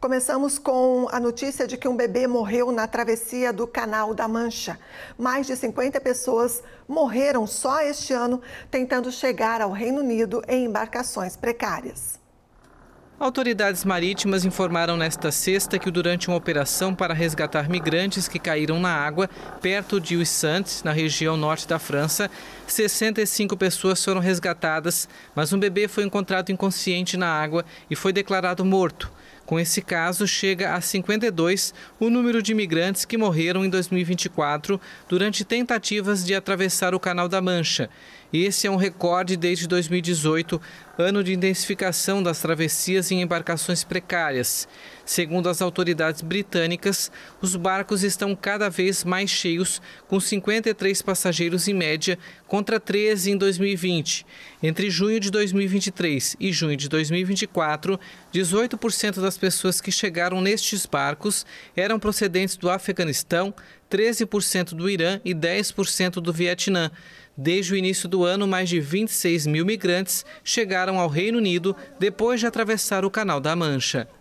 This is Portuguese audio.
Começamos com a notícia de que um bebê morreu na travessia do Canal da Mancha. Mais de 50 pessoas morreram só este ano tentando chegar ao Reino Unido em embarcações precárias. Autoridades marítimas informaram nesta sexta que durante uma operação para resgatar migrantes que caíram na água perto de Uissant, na região norte da França, 65 pessoas foram resgatadas, mas um bebê foi encontrado inconsciente na água e foi declarado morto. Com esse caso, chega a 52 o número de imigrantes que morreram em 2024 durante tentativas de atravessar o Canal da Mancha. Esse é um recorde desde 2018, ano de intensificação das travessias em embarcações precárias. Segundo as autoridades britânicas, os barcos estão cada vez mais cheios, com 53 passageiros em média, contra 13 em 2020. Entre junho de 2023 e junho de 2024, 18% das pessoas que chegaram nestes barcos eram procedentes do Afeganistão, 13% do Irã e 10% do Vietnã. Desde o início do ano, mais de 26 mil migrantes chegaram ao Reino Unido depois de atravessar o Canal da Mancha.